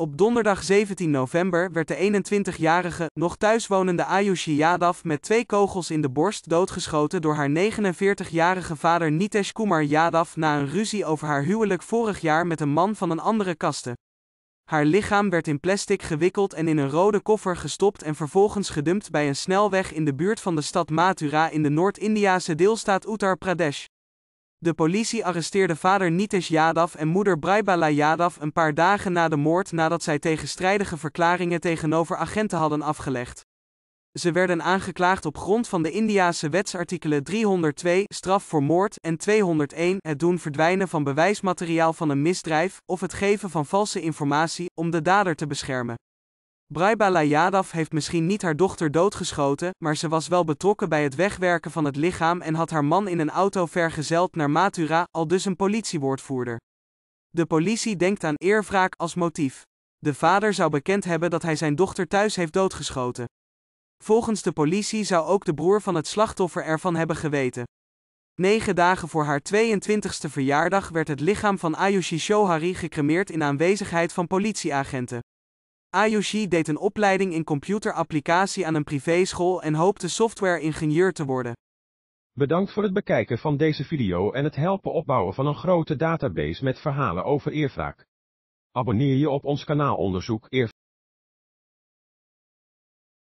Op donderdag 17 november werd de 21-jarige, nog thuiswonende Ayushi Yadav met twee kogels in de borst doodgeschoten door haar 49-jarige vader Nitesh Kumar Yadav na een ruzie over haar huwelijk vorig jaar met een man van een andere kaste. Haar lichaam werd in plastic gewikkeld en in een rode koffer gestopt en vervolgens gedumpt bij een snelweg in de buurt van de stad Mathura in de Noord-Indiase deelstaat Uttar Pradesh. De politie arresteerde vader Nitesh Yadav en moeder Braibala Yadav een paar dagen na de moord nadat zij tegenstrijdige verklaringen tegenover agenten hadden afgelegd. Ze werden aangeklaagd op grond van de Indiase wetsartikelen 302 straf voor moord en 201 het doen verdwijnen van bewijsmateriaal van een misdrijf of het geven van valse informatie om de dader te beschermen. Braibala Yadav heeft misschien niet haar dochter doodgeschoten, maar ze was wel betrokken bij het wegwerken van het lichaam en had haar man in een auto vergezeld naar Mathura, al dus een politiewoordvoerder. De politie denkt aan eerwraak als motief. De vader zou bekend hebben dat hij zijn dochter thuis heeft doodgeschoten. Volgens de politie zou ook de broer van het slachtoffer ervan hebben geweten. Negen dagen voor haar 22e verjaardag werd het lichaam van Ayushi Shohari gecremeerd in aanwezigheid van politieagenten. Ayushi deed een opleiding in computerapplicatie aan een privéschool en hoopte software-ingenieur te worden. Bedankt voor het bekijken van deze video en het helpen opbouwen van een grote database met verhalen over eerwraak. Abonneer je op ons kanaal Onderzoek Eer